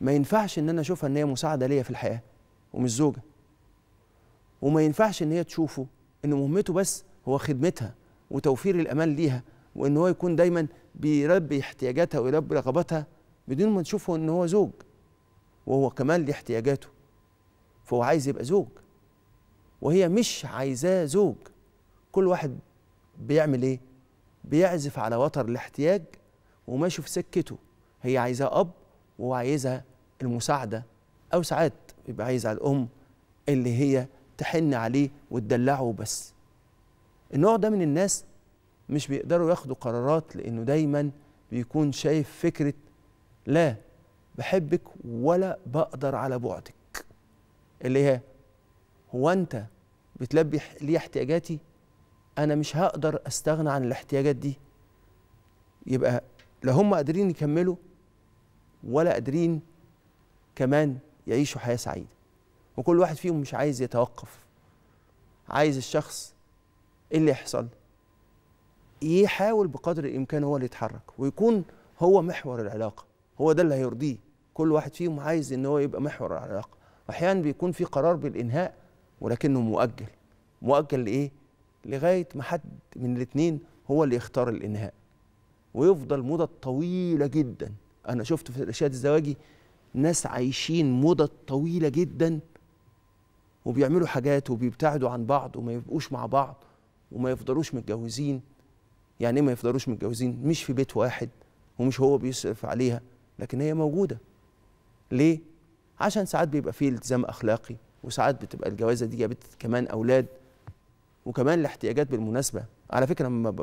ما ينفعش ان انا اشوفها ان هي مساعده ليا في الحياه ومش زوجه وما ينفعش ان هي تشوفه ان مهمته بس هو خدمتها وتوفير الامان ليها وان هو يكون دايما بيربي احتياجاتها ويربي رغباتها بدون ما تشوفه ان هو زوج وهو كمان ليه احتياجاته فهو عايز يبقى زوج وهي مش عايزاه زوج كل واحد بيعمل ايه بيعزف على وتر الاحتياج وماشي في سكته هي عايزاه اب وعايزها المساعدة أو ساعات يبقى عايز على الأم اللي هي تحن عليه وتدلعه بس النوع ده من الناس مش بيقدروا ياخدوا قرارات لأنه دايما بيكون شايف فكرة لا بحبك ولا بقدر على بعدك اللي هي هو أنت بتلبي لي احتياجاتي أنا مش هقدر أستغنى عن الاحتياجات دي يبقى لو هم قادرين يكملوا ولا قادرين كمان يعيشوا حياه سعيده وكل واحد فيهم مش عايز يتوقف عايز الشخص ايه اللي يحصل يحاول بقدر الامكان هو اللي يتحرك ويكون هو محور العلاقه هو ده اللي هيرضيه كل واحد فيهم عايز ان هو يبقى محور العلاقه واحيانا بيكون في قرار بالانهاء ولكنه مؤجل مؤجل لايه لغايه ما حد من الاثنين هو اللي يختار الانهاء ويفضل مدة طويلة جدا انا شفت في الارشاد الزواجي ناس عايشين مدة طويلة جدا وبيعملوا حاجات وبيبتعدوا عن بعض وما يبقوش مع بعض وما يفضلوش متجوزين يعني ايه ما يفضلوش متجوزين مش في بيت واحد ومش هو بيصرف عليها لكن هي موجودة ليه؟ عشان ساعات بيبقى فيه التزام أخلاقي وساعات بتبقى الجوازة دي جابت كمان أولاد وكمان الاحتياجات بالمناسبة على فكرة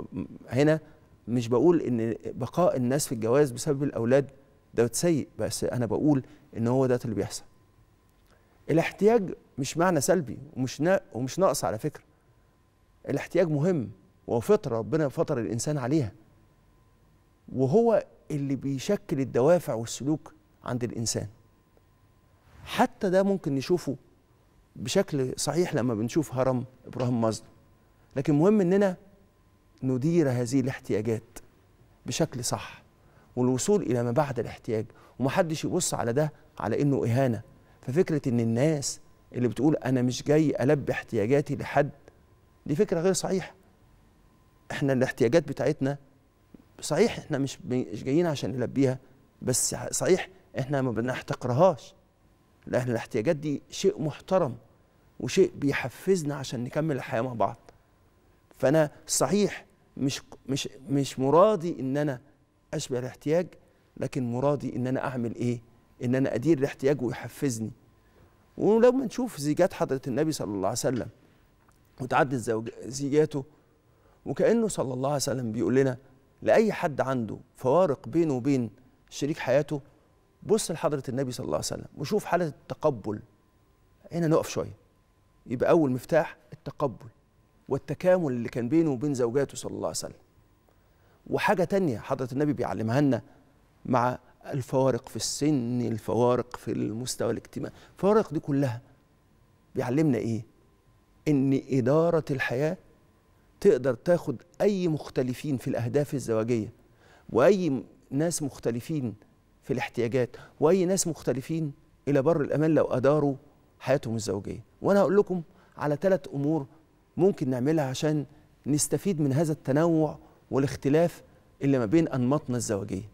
هنا مش بقول ان بقاء الناس في الجواز بسبب الاولاد ده سيء بس انا بقول ان هو ده اللي بيحصل الاحتياج مش معنى سلبي ومش نا ومش ناقص على فكره الاحتياج مهم وفطره ربنا فطر الانسان عليها وهو اللي بيشكل الدوافع والسلوك عند الانسان حتى ده ممكن نشوفه بشكل صحيح لما بنشوف هرم ابراهيم مظلم لكن مهم اننا ندير هذه الاحتياجات بشكل صح والوصول الى ما بعد الاحتياج ومحدش يبص على ده على انه اهانه ففكره ان الناس اللي بتقول انا مش جاي البي احتياجاتي لحد دي فكره غير صحيحه احنا الاحتياجات بتاعتنا صحيح احنا مش مش جايين عشان نلبيها بس صحيح احنا ما بنحتقرهاش لان الاحتياجات دي شيء محترم وشيء بيحفزنا عشان نكمل الحياه مع بعض فانا صحيح مش مش مش مرادي ان انا اشبع الاحتياج لكن مرادي ان انا اعمل ايه ان انا ادير الاحتياج ويحفزني ولما نشوف زيجات حضره النبي صلى الله عليه وسلم وتعدد زيجاته وكانه صلى الله عليه وسلم بيقول لنا لاي حد عنده فوارق بينه وبين شريك حياته بص لحضره النبي صلى الله عليه وسلم وشوف حاله التقبل هنا نقف شويه يبقى اول مفتاح التقبل والتكامل اللي كان بينه وبين زوجاته صلى الله عليه وسلم وحاجة تانية حضرة النبي بيعلمها لنا مع الفوارق في السن الفوارق في المستوى الاجتماعي الفوارق دي كلها بيعلمنا إيه إن إدارة الحياة تقدر تاخد أي مختلفين في الأهداف الزواجية وأي ناس مختلفين في الاحتياجات وأي ناس مختلفين إلى بر الأمان لو أداروا حياتهم الزوجية وأنا هقول لكم على ثلاث أمور ممكن نعملها عشان نستفيد من هذا التنوع والاختلاف اللي ما بين أنماطنا الزواجية